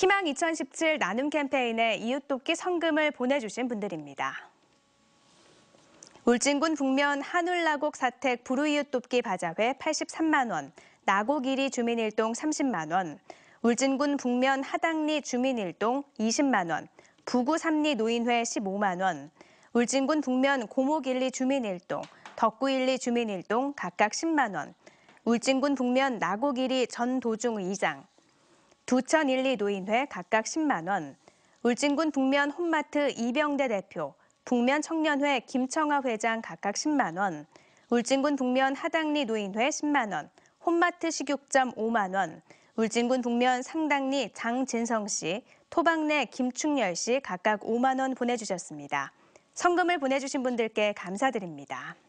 희망 2017 나눔 캠페인에 이웃돕기 성금을 보내주신 분들입니다. 울진군 북면 한울라곡 사택 불우이웃돕기 바자회 83만 원, 나곡 1위 주민일동 30만 원, 울진군 북면 하당리 주민일동 20만 원, 부구 3리 노인회 15만 원, 울진군 북면 고목 1리 주민일동, 덕구 1리 주민일동 각각 10만 원, 울진군 북면 나곡 1리 전도중 의장, 두천 일리 노인회 각각 10만 원, 울진군 북면 홈마트 이병대 대표, 북면 청년회 김청아 회장 각각 10만 원, 울진군 북면 하당리 노인회 10만 원, 홈마트 식육점 5만 원, 울진군 북면 상당리 장진성 씨, 토박내 김충열 씨 각각 5만 원 보내주셨습니다. 성금을 보내주신 분들께 감사드립니다.